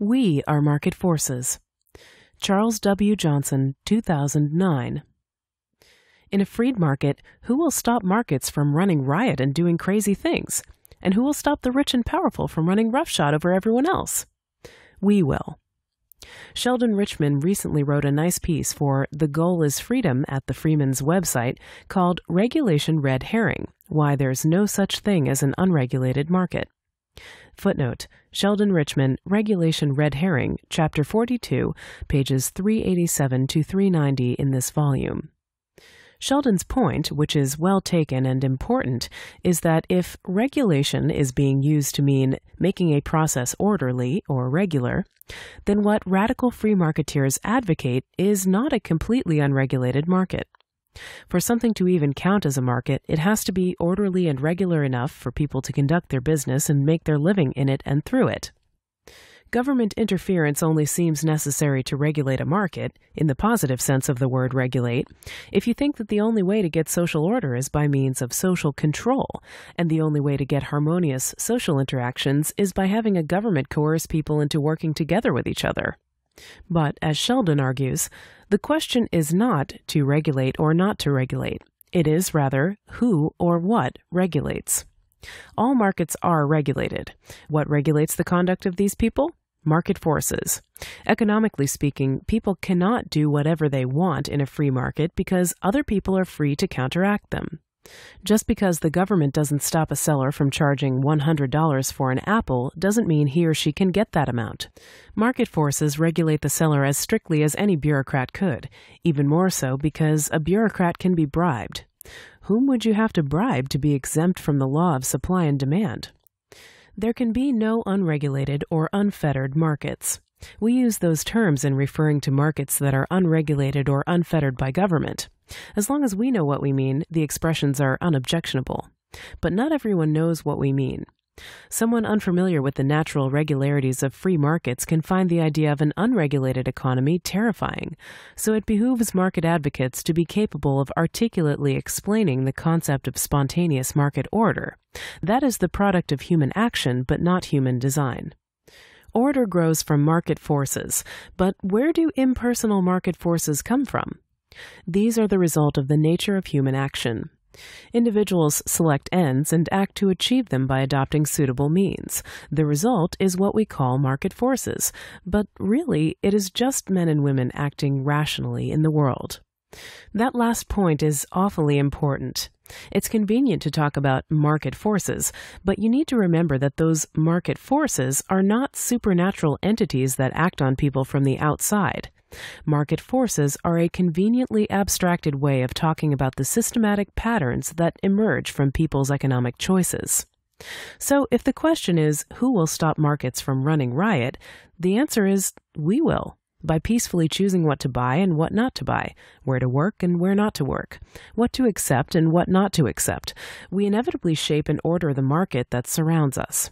We are market forces. Charles W. Johnson, 2009. In a freed market, who will stop markets from running riot and doing crazy things? And who will stop the rich and powerful from running roughshod over everyone else? We will. Sheldon Richman recently wrote a nice piece for The Goal is Freedom at the Freeman's website called Regulation Red Herring Why There's No Such Thing as an Unregulated Market. Footnote Sheldon Richman, Regulation Red Herring, Chapter 42, pages 387 to 390 in this volume. Sheldon's point, which is well taken and important, is that if regulation is being used to mean making a process orderly or regular, then what radical free marketeers advocate is not a completely unregulated market. For something to even count as a market, it has to be orderly and regular enough for people to conduct their business and make their living in it and through it. Government interference only seems necessary to regulate a market, in the positive sense of the word regulate, if you think that the only way to get social order is by means of social control, and the only way to get harmonious social interactions is by having a government coerce people into working together with each other. But as Sheldon argues, the question is not to regulate or not to regulate. It is rather who or what regulates. All markets are regulated. What regulates the conduct of these people? Market forces. Economically speaking, people cannot do whatever they want in a free market because other people are free to counteract them. Just because the government doesn't stop a seller from charging $100 for an apple doesn't mean he or she can get that amount. Market forces regulate the seller as strictly as any bureaucrat could, even more so because a bureaucrat can be bribed. Whom would you have to bribe to be exempt from the law of supply and demand? There can be no unregulated or unfettered markets. We use those terms in referring to markets that are unregulated or unfettered by government. As long as we know what we mean, the expressions are unobjectionable. But not everyone knows what we mean. Someone unfamiliar with the natural regularities of free markets can find the idea of an unregulated economy terrifying, so it behooves market advocates to be capable of articulately explaining the concept of spontaneous market order. That is the product of human action, but not human design. Order grows from market forces, but where do impersonal market forces come from? These are the result of the nature of human action. Individuals select ends and act to achieve them by adopting suitable means. The result is what we call market forces, but really it is just men and women acting rationally in the world. That last point is awfully important. It's convenient to talk about market forces, but you need to remember that those market forces are not supernatural entities that act on people from the outside. Market forces are a conveniently abstracted way of talking about the systematic patterns that emerge from people's economic choices. So, if the question is, who will stop markets from running riot, the answer is, we will, by peacefully choosing what to buy and what not to buy, where to work and where not to work, what to accept and what not to accept. We inevitably shape and order the market that surrounds us.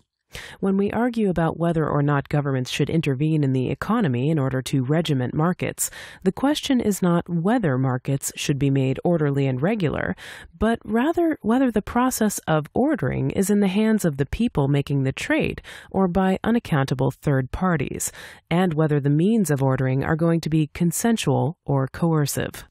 When we argue about whether or not governments should intervene in the economy in order to regiment markets, the question is not whether markets should be made orderly and regular, but rather whether the process of ordering is in the hands of the people making the trade or by unaccountable third parties, and whether the means of ordering are going to be consensual or coercive.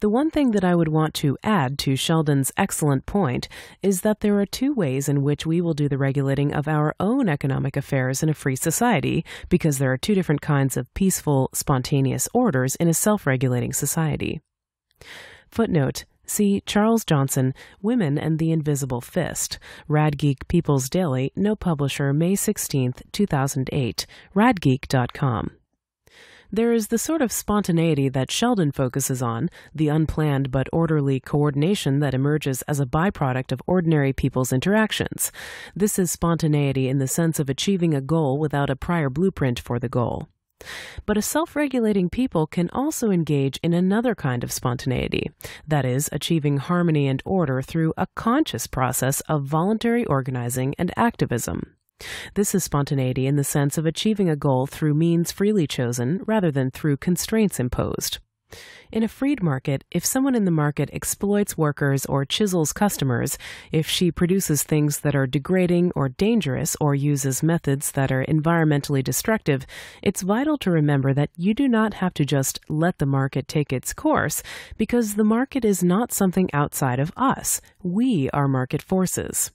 The one thing that I would want to add to Sheldon's excellent point is that there are two ways in which we will do the regulating of our own economic affairs in a free society, because there are two different kinds of peaceful, spontaneous orders in a self regulating society. Footnote See Charles Johnson, Women and the Invisible Fist, Radgeek People's Daily, No Publisher, May 16, 2008, radgeek.com. There is the sort of spontaneity that Sheldon focuses on, the unplanned but orderly coordination that emerges as a byproduct of ordinary people's interactions. This is spontaneity in the sense of achieving a goal without a prior blueprint for the goal. But a self regulating people can also engage in another kind of spontaneity, that is, achieving harmony and order through a conscious process of voluntary organizing and activism. This is spontaneity in the sense of achieving a goal through means freely chosen rather than through constraints imposed. In a freed market, if someone in the market exploits workers or chisels customers, if she produces things that are degrading or dangerous or uses methods that are environmentally destructive, it's vital to remember that you do not have to just let the market take its course, because the market is not something outside of us. We are market forces.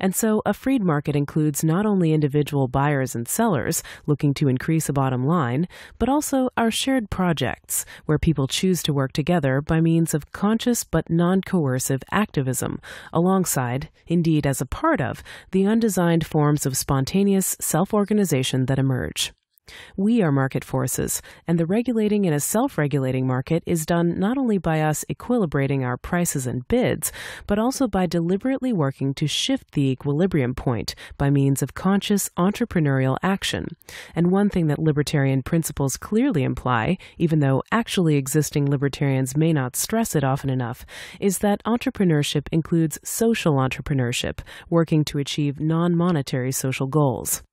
And so, a freed market includes not only individual buyers and sellers looking to increase a bottom line, but also our shared projects, where people choose to work together by means of conscious but non coercive activism, alongside, indeed as a part of, the undesigned forms of spontaneous self organization that emerge. We are market forces, and the regulating in a self regulating market is done not only by us equilibrating our prices and bids, but also by deliberately working to shift the equilibrium point by means of conscious entrepreneurial action. And one thing that libertarian principles clearly imply, even though actually existing libertarians may not stress it often enough, is that entrepreneurship includes social entrepreneurship, working to achieve non monetary social goals.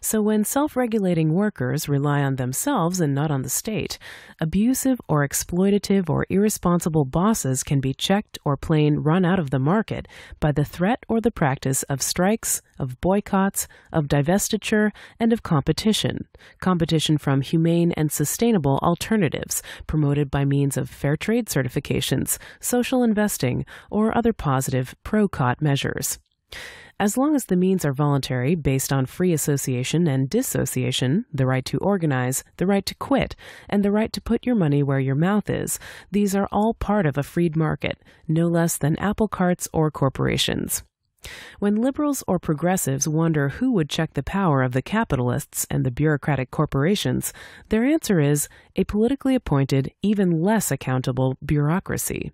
So, when self regulating workers rely on themselves and not on the state, abusive or exploitative or irresponsible bosses can be checked or plain run out of the market by the threat or the practice of strikes, of boycotts, of divestiture, and of competition competition from humane and sustainable alternatives promoted by means of fair trade certifications, social investing, or other positive pro cot measures. As long as the means are voluntary, based on free association and dissociation, the right to organize, the right to quit, and the right to put your money where your mouth is, these are all part of a freed market, no less than apple carts or corporations. When liberals or progressives wonder who would check the power of the capitalists and the bureaucratic corporations, their answer is a politically appointed, even less accountable bureaucracy.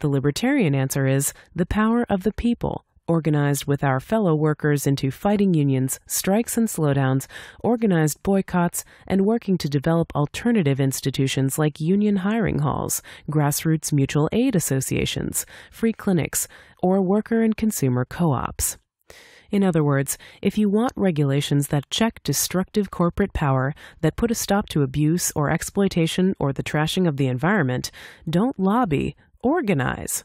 The libertarian answer is the power of the people, organized with our fellow workers into fighting unions, strikes and slowdowns, organized boycotts, and working to develop alternative institutions like union hiring halls, grassroots mutual aid associations, free clinics, or worker and consumer co ops. In other words, if you want regulations that check destructive corporate power, that put a stop to abuse or exploitation or the trashing of the environment, don't lobby, organize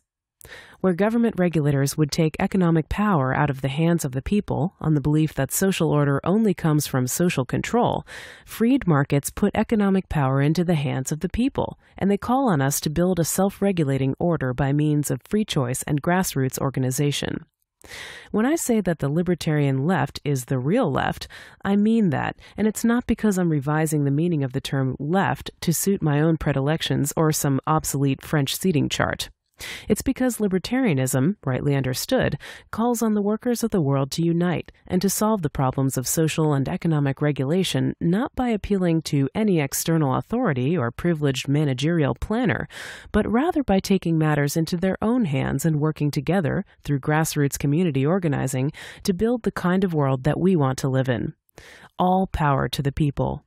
where government regulators would take economic power out of the hands of the people on the belief that social order only comes from social control, freed markets put economic power into the hands of the people, and they call on us to build a self regulating order by means of free choice and grassroots organization. When I say that the libertarian left is the real left, I mean that, and it's not because I'm revising the meaning of the term left to suit my own predilections or some obsolete French seating chart. It's because libertarianism, rightly understood, calls on the workers of the world to unite and to solve the problems of social and economic regulation not by appealing to any external authority or privileged managerial planner, but rather by taking matters into their own hands and working together through grassroots community organizing to build the kind of world that we want to live in. All power to the people.